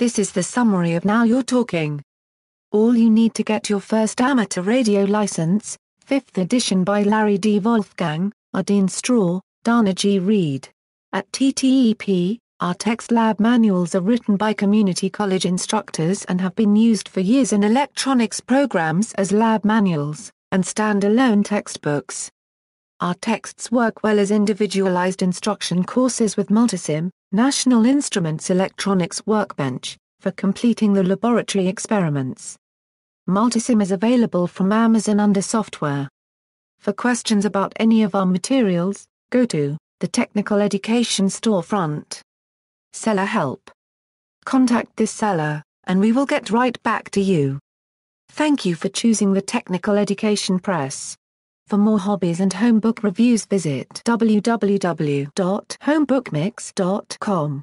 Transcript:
This is the summary of Now You're Talking. All you need to get your first amateur radio license, 5th edition by Larry D. Wolfgang, Ardeen Straw, Dana G. Reed. At TTEP, our text lab manuals are written by community college instructors and have been used for years in electronics programs as lab manuals and standalone textbooks. Our texts work well as individualized instruction courses with multisim, National Instruments Electronics Workbench, for completing the laboratory experiments. Multisim is available from Amazon under Software. For questions about any of our materials, go to the Technical Education storefront. Seller Help. Contact this seller, and we will get right back to you. Thank you for choosing the Technical Education Press. For more hobbies and home book reviews visit www.homebookmix.com.